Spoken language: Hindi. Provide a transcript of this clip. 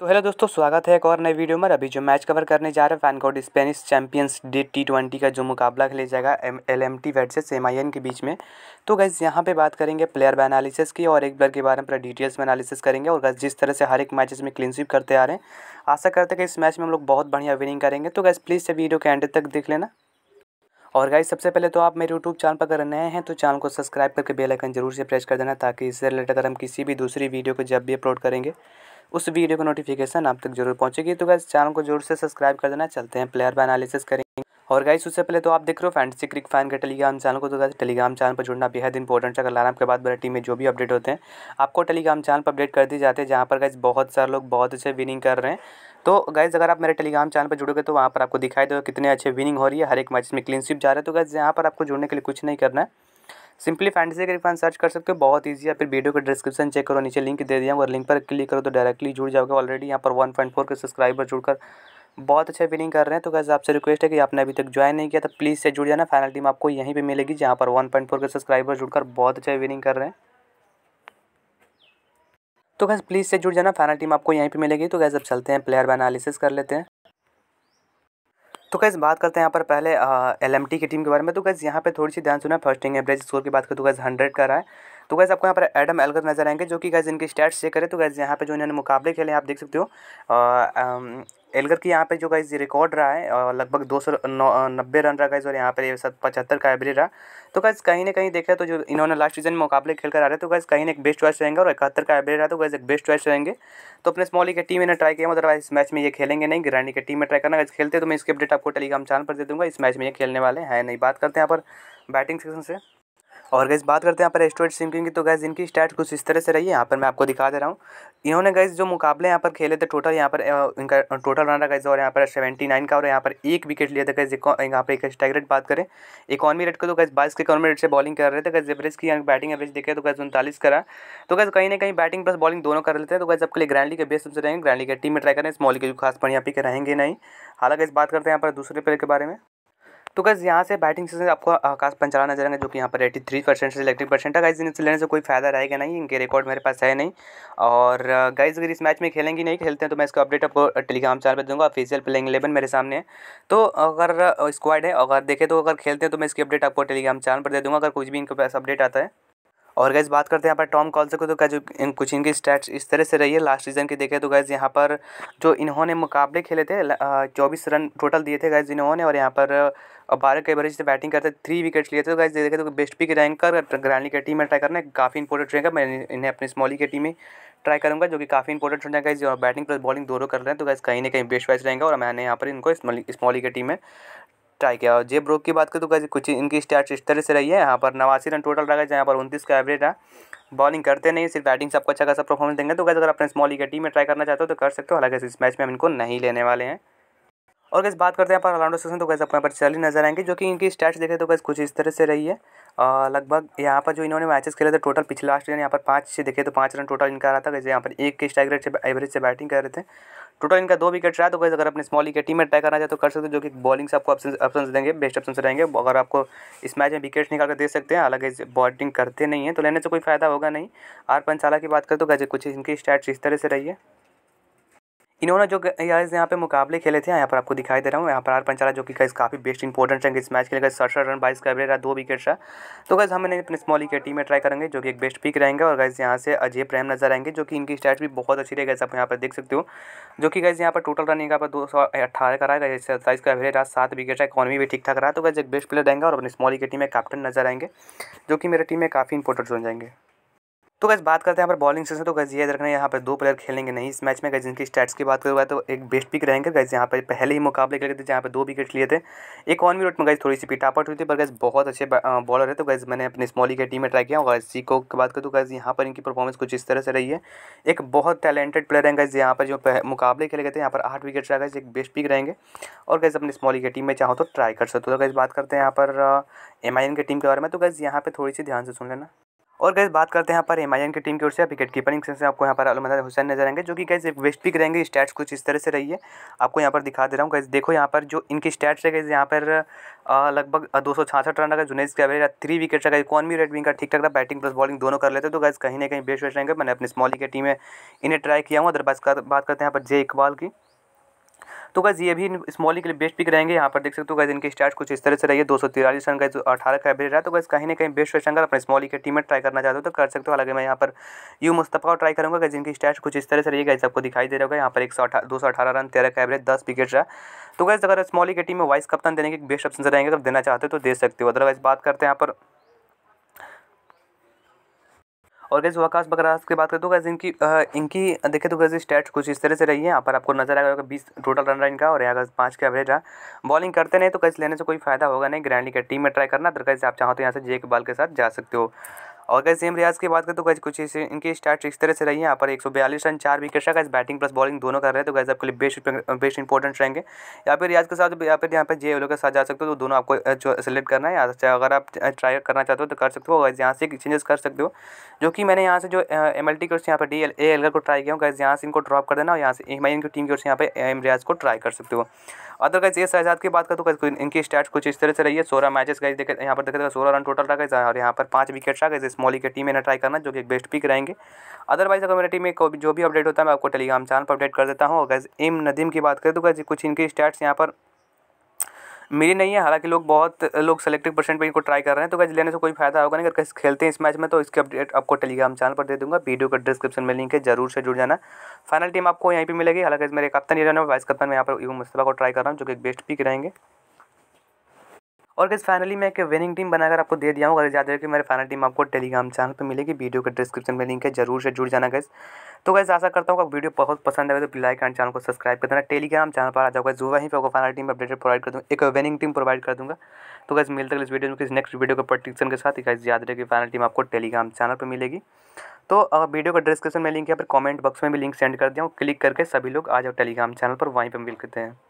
तो हेलो दोस्तों स्वागत है एक और नए वीडियो में अभी जो मैच कवर करने जा रहे हैं fan Spanish champions day T twenty का जो मुकाबला खेला जाएगा M L M T versus M I N के बीच में तो गैस यहाँ पे बात करेंगे प्लेयर बाय एनालिसिस की और एक प्लेयर के बारे में पूरा डिटेल्स में एनालिसिस करेंगे और गैस जिस तरह से हर एक मैचेस में क्लीन स्वीप करते आ रहे हैं आशा करते हैं कि इस मैच में हम लोग बहुत बढ़िया विनिंग करेंगे तो गैस प्लीज़ से वीडियो के एंड तक देख लेना और गाइस सबसे पहले तो आप मेरे यूट्यूब चैनल पर अगर नए हैं तो चैनल को सब्सक्राइब करके बेल आइकन जरूर से प्रेस कर देना ताकि इससे रिलेटेड अगर हम किसी भी दूसरी वीडियो को जब भी अपलोड करेंगे उस वीडियो का नोटिफिकेशन आप तक जरूर पहुंचेगी तो गाइस चैनल को जरूर से सब्सक्राइब कर देना चलते हैं प्लेयर बाय एनालिसिस करेंगे और गाइस उससे पहले तो आप देख रहे हो फैंटेसी क्रिक फैन के टेलीग्राम चैनल को तो गाइस टेलीग्राम चैनल पर जुड़ना बेहद इंपॉर्टेंट है अगर लाना के बाद बड़े टीम में जो भी अपडेट होते हैं आपको टेलीग्राम चैनल पर अपडेट कर दिए जाते हैं जहाँ पर गाइस बहुत सारे लोग बहुत अच्छे विनिंग कर रहे हैं तो गाइज अगर आप मेरे टेलीग्राम चैनल पर जुड़ोगे तो वहाँ पर आपको दिखाई देगा कितने अच्छे विनिंग हो रही है हर एक मैच में क्लीन स्विप जा रहा है तो गाइज यहाँ पर आपको जुड़ने के लिए कुछ नहीं करना है सिंपली फैंटेसी का फैन सर्च कर सकते हो बहुत ईजी है फिर वीडियो का डिस्क्रिप्शन चेक करो नीचे लिंक दे दिया और लिंक पर क्लिक करो तो डायरेक्टली जुड़ जाओगे ऑलरेडी यहाँ पर वन पॉइंट फोर के सब्सक्राइबर जुड़कर बहुत अच्छे विनिंग कर रहे हैं तो कैसे आपसे रिक्वेस्ट है कि आपने अभी तक ज्वाइन नहीं किया तो प्लीज़ से जुड़ जाना फाइनल टीम आपको यहीं पर मिलेगी जहाँ पर वन पॉइंट फोर के सब्सक्राइबर जुड़कर बहुत अच्छे विनिंग कर रहे हैं तो कैसे प्लीज़ से जुड़ जाना फाइनल टीम आपको यहीं पर मिलेगी तो कैसे अब चलते हैं प्लेयर एनालिसिस कर लेते हैं तो कैस बात करते हैं यहाँ पर पहले एल एम टी की टीम के बारे में तो कैसे यहाँ पे थोड़ी सी ध्यान सुना फर्स्ट इनिंग एवरेज स्कोर की बात करें तो कैसे हंड्रेड का रहा है तो गैस आपको यहाँ पर एडम एलगर नजर आएंगे जो कि गैस इनकी स्टैट्स चेक करें तो गैस यहाँ पे जो इन्होंने मुकाबले खेले आप देख सकते हो एलगर की यहाँ पे जो गाइज रिकॉर्ड रहा है लगभग दो सौ नब्बे रन रहा गाइज और यहाँ पर सत पचहत्तर का एवरेज रहा तो गैस कहीं ना कहीं देखा तो जो इन्होंने लास्ट सीजन में मुकाबले खेल कर आ रहे तो गैस कहीं ना एक बेस्ट चॉइस रहेंगे और इकहत्तर का एवरेज रहा तो गैस एक बेस्ट चॉइस रहेंगे तो अपने स्मॉली के टीम इन्हें ट्राई किया अदरवाइज इस मैच में ये खेलेंगे नहीं ग्रैंडी के टीम में ट्राई करना खेलते तो मैं इसके अपडेट आपको टेलीग्राम चैनल पर दे दूँगा इस मैच में ये खेलने वाले हैं नहीं बात करते हैं यहाँ पर बैटिंग सेक्शन से और गैस बात करते हैं यहाँ पर एस्ट्रोइड सिंकिंग की तो गैस इनकी स्टैट कुछ इस तरह से रही है यहाँ पर मैं आपको दिखा दे रहा हूँ इन्होंने गैस जो मुकाबले यहाँ पर खेले थे टोटल यहाँ पर इनका टोटल रन रहा गैस और यहाँ पर सेवेंटी नाइन का और यहाँ पर एक विकेट लिया था गैस यहाँ पर एक स्ट्राइक रेट बात करें इकॉनमी रेट का तो गैस बाईस के इकॉनमी रेट से बॉलिंग कर रहे थे गैस एवरेज की बैटिंग एवरेज देखे तो गैस उनतालीस करा तो गैस कहीं ना कहीं बैटिंग प्लस बॉलिंग दोनों कर लेते हैं तो गैस आपके लिए ग्रैंडली के बेस्ट सबसे रहेंगे ग्रैंडली के टीम में ट्राई करें स्मॉल के जो खास पढ़ यहाँ पे रहेंगे नहीं हालांकि इस बात करते हैं यहाँ पर दूसरे प्लेयर के बारे में तो गैस यहाँ से बैटिंग सीजन आपको आकाश पंचाला नजर आएंगे जो कि यहाँ पर एटी थ्री परसेंट से इलेक्ट्रिक परसेंट है गाइज इनसे लेने से कोई फायदा रहेगा नहीं इनके रिकॉर्ड मेरे पास है नहीं और गाइज अगर इस मैच में खेलेंगे नहीं खेलते हैं तो मैं इसका अपडेट आपको टेलीग्राम चैनल पर दूंगा ऑफिशियल प्लेइंग इलेवन मेरे सामने है तो अगर स्क्वाड है अगर देखे तो अगर खेलते हैं तो मैं इसकी अपडेट आपको टेलीग्राम चैनल पर दे दूँगा अगर कुछ भी इनके पास अपडेट आता है और गैस बात करते हैं यहाँ पर टॉम कॉल्सर को तो इन कुछ इनकी स्टैट्स इस तरह से रही है लास्ट सीजन की देखें तो गैस यहाँ पर जो इन्होंने मुकाबले खेले थे चौबीस रन टोटल दिए थे गैज इन्होंने और यहाँ पर बारह के एवरेज से बैटिंग करते थ्री विकेट्स लिए थे तो गैस देखे तो बेस्ट पिक रैंक कर ग्रैंडी के टीम में ट्राई करना काफ़ी इंपॉर्टेंट रहेगा मैं इन्हें अपनी स्मॉली की टीम में ट्राई करूँगा जो कि काफ़ी इंपॉर्टेंट हो जाएगा और बैटिंग प्लस बॉलिंग दोनों कर रहे हैं तो गैस कहीं ना कहीं बेस्ट वाइज रहेंगे और मैंने यहाँ पर इनको स्मॉली की टीम में ट्राई किया और जे ब्रोक की बात करें तो कैसे कुछ इनकी स्टार्ट इस तरह से रही है यहाँ पर नवासी रन टोटल रहा है यहाँ पर उनतीस का एवरेज है बॉलिंग करते नहीं सिर्फ बैटिंग से आपको अच्छा खासा परफॉर्मेंस देंगे तो कैसे अगर अपने स्मॉल लीग टीम में ट्राई करना चाहते हो तो कर सकते हो हालांकि इस मैच में हम इनको नहीं लेने वाले हैं और कैसे बात करते हैं यहाँ पर ऑलराउंडर सेक्शन तो कैसे अपने पर चली नजर आएंगे जो कि इनकी स्टैट्स देखें तो कैसे कुछ इस तरह से रही है लगभग यहाँ पर जो इन्होंने मैचेस खेले थे टोटल पिछले लास्ट ईयर यहाँ पर पाँच से देखे तो पाँच रन टोटल इनका आ रहा था कैसे यहाँ पर एक के स्ट्राइक रेट से एवरेज से बैटिंग कर रहे थे टोटल इनका दो विकेट रहा तो गई अगर अपने स्मॉल विकेट टीम में ट्राई करना चाहे तो कर सकते हो जो कि बॉलिंग से आपको ऑप्शन ऑप्शन देंगे बेस्ट ऑप्शन रहेंगे अगर आपको इस मैच में विकेट निकाल कर दे सकते हैं हालांकि बॉलिंग करते नहीं है तो लेने से कोई फ़ायदा होगा नहीं आर पंचाला की बात करें तो गए कुछ इनकी स्टैट्स इस तरह से रही है इन्होंने जो यार यहाँ पे मुकाबले खेले थे यहाँ पर आपको दिखाई दे रहा हूँ यहाँ पर आर पंचाला जो कि गाइस काफ़ी बेस्ट इंपॉर्टेंट है इस मैच के लिए सड़सठ रन बाईस का एवरेज रहा दो विकेट रहा तो गाइस हम इन्हें अपने स्मॉल की टीम में ट्राई करेंगे जो कि एक बेस्ट पिक रहेंगे और गाइस यहाँ से अजय प्रेम नजर आएंगे जो कि इनकी स्टैट भी बहुत अच्छी रहेगी आप यहाँ पर देख सकते हो जो कि गाइस यहाँ पर टोटल रनिंग यहाँ पर दो सौ अट्ठारह का रहा है सत्ताईस का एवरेज रहा सात विकेट रहा इकॉनमी भी ठीक ठाक रहा तो गाइस एक बेस्ट प्लेयर रहेंगे और अपने स्मॉल की टीम में कैप्टन नजर आएंगे जो कि मेरे टीम में काफ़ी इंपॉर्टेंट हो जाएंगे तो गैस बात करते हैं यहाँ पर बॉलिंग से तो गैस याद रखना यहाँ पर दो प्लेयर खेलेंगे नहीं इस मैच में गैस जिनकी स्टैट्स की बात करूँगा तो एक बेस्ट पिक रहेंगे गैस यहाँ पर पहले ही मुकाबले खेले थे जहाँ पर दो विकेट लिए थे एक ऑन विकेट में गैस थोड़ी सी पिटापट हुई थी पर गैस बहुत अच्छे बॉलर है तो गैस मैंने अपने स्मॉली के टीम में ट्राई किया और सी की बात करूँ तो गैस यहाँ पर इनकी परफॉर्मेंस कुछ इस तरह से रही है एक बहुत टैलेंटेड प्लेयर हैं गैस यहाँ पर जो मुकाबले खेले गए थे यहाँ पर आठ विकेट रहा गए एक बेस्ट पिक रहेंगे और गैस अपने स्मॉली की टीम में चाहो तो ट्राई कर सकते हो तो गैस बात करते हैं यहाँ पर एम आई एन की टीम के बारे में तो गैस यहाँ पर थोड़ी सी ध्यान से सुन लेना और गैस बात करते हैं यहाँ पर हिमायन की टीम की ओर से विकेट कीपरिंग से आपको यहाँ पर अलमद हुसैन नजर आएंगे जो कि गैस वेस्ट पिक रहेंगे स्टैट्स कुछ इस तरह से रही है आपको यहाँ पर दिखा दे रहा हूँ गैस देखो यहाँ पर जो इनकी स्टैट्स है गैस यहाँ पर लगभग दो सौ छाठ रन रहा जुनेस का एवरेज थ्री विकेट रखा इकॉनमी रेड विंग का ठीक ठाक रहा बैटिंग प्लस बॉलिंग दोनों कर लेते तो गैस कहीं ना कहीं बेस्ट वेस्ट रहेंगे मैंने अपनी स्मॉली की टीम में इन्हें ट्राई किया हूँ अदरवाइज बात करते हैं यहाँ पर जे इकबाल की तो गैस ये भी स्मॉली के लिए बेस्ट पिक रहेंगे यहाँ पर देख सकते हो गैस इनके स्टार्ट कुछ इस तरह से रही है दो सौ तिरालीस रन का अठारह का एवरेज रहा तो गैस कहीं ना कहीं बेस्ट रश अगर अपने स्मॉली के टीम में ट्राई करना चाहते हो तो कर सकते हो हालांकि मैं यहाँ पर यू मुस्तफ़ा ट्राई करूँगा गैस इनकी स्टार्ट कुछ इस तरह से रही है गैस आपको दिखाई दे रहा होगा यहाँ पर एक सौ दो सौ अठारह रन तेरह का एवरेज दस विकेट रहा तो गैस अगर स्मॉली की टीम में वाइस कप्तान देने के बेस्ट ऑप्शन रहेंगे अगर तो देना चाहते हो तो दे सकते हो अदरवाइज बात करते हैं यहाँ पर और कैसे वकास बकरास की बात करें तो कैसे इनकी इनकी देखें तो कैसे स्टैट्स कुछ इस तरह से रही है यहाँ पर आपको नजर आएगा बीस टोटल रन रहा इनका और यहाँ अगर पाँच का एवरेज रहा बॉलिंग करते नहीं तो कैसे लेने से कोई फायदा होगा नहीं ग्रैंडी का टीम में ट्राई करना कैसे आप चाहो तो यहाँ से जे के बाल के साथ जा सकते हो और अगर सेम रियाज की बात करें तो गैस कुछ इस इनकी स्टार्ट इस तरह से रही है यहाँ पर एक सौ बयालीस रन चार विकेट रखा गैस बैटिंग प्लस बॉलिंग दोनों कर रहे हैं तो गैस आपके लिए बेस्ट बेस्ट इंपॉर्टेंट रहेंगे या फिर रियाज के साथ या फिर यहाँ पर जे एलो के साथ जा सकते हो तो दोनों आपको सेलेक्ट करना है या अगर आप ट्राई करना चाहते हो तो कर सकते हो गैस यहाँ से चेंजेस कर सकते हो जो कि मैंने यहाँ से जो एम एल टी की ओर से यहाँ पर डी एल ए एल को ट्राई किया गैस यहाँ से इनको ड्रॉप कर देना और यहाँ से एम आई इनकी टीम की ओर से यहाँ पर एम रियाज को ट्राई कर सकते हो गैस ये शहजाद की बात करें तो इनकी स्टैट्स कुछ इस तरह से रही है सोलह मैचेस गए यहाँ पर देखे तो सोलह रन टोटल रखा और यहाँ पर पाँच विकेट रखा स्मॉली के टीम में ना ट्राई करना जो कि बेस्ट पिक रहेंगे अदरवाइज अगर मेरे टीम में कोई जो भी अपडेट होता है मैं आपको टेलीग्राम चैनल पर अपडेट कर देता हूँ अगर एम नदीम की बात करें तो कैसे कुछ इनकी स्टैट्स यहाँ पर मिली नहीं है हालांकि लोग बहुत लोग सेलेक्टिव परसेंट पर इनको ट्राई कर रहे हैं तो कैसे लेने से कोई फायदा होगा नहीं अगर कैसे खेलते हैं इस मैच में तो इसके अपडेट आपको टेलीग्राम चैनल पर दे दूंगा वीडियो का डिस्क्रिप्शन में लिंक है जरूर से जुड़ जाना फाइनल टीम आपको यहीं पर मिलेगी हालांकि मेरे कप्तान ये रहना वाइस कप्तान में यहाँ पर यू मुस्तफ़ा को ट्राई कर रहा हूँ जो कि बेस्ट पिक रहेंगे और गैस फाइनली मैं एक विनिंग टीम बनाकर आपको दे दिया हूँ अगर ज़्यादा कि मेरे फाइनल टीम आपको टेलीग्राम चैनल पर मिलेगी वीडियो के डिस्क्रिप्शन में लिंक है जरूर से जुड़ जाना गैस तो गैस आशा करता हूँ वीडियो बहुत पसंद आए तो लाइक एंड चैनल को सब्सक्राइब कर देना टेलीग्राम चैनल पर आ जाओ जो वहीं पर आपको फाइनल टीम अपडेट प्रोवाइड कर दूँगा एक विनिंग टीम प्रोवाइड कर दूँगा तो गैस मिलते इस वीडियो में किसी नेक्स्ट वीडियो के प्रोटिक्शन के साथ गैस याद रहे फाइनल टीम आपको टेलीग्राम चैनल पर मिलेगी तो वीडियो का डिस्क्रिप्शन में लिंक है फिर कमेंट बॉक्स में भी लिंक सेंड कर दिया हूँ क्लिक करके सभी लोग आ जाओ टेलीग्राम चैनल पर वहीं पर मिल करते हैं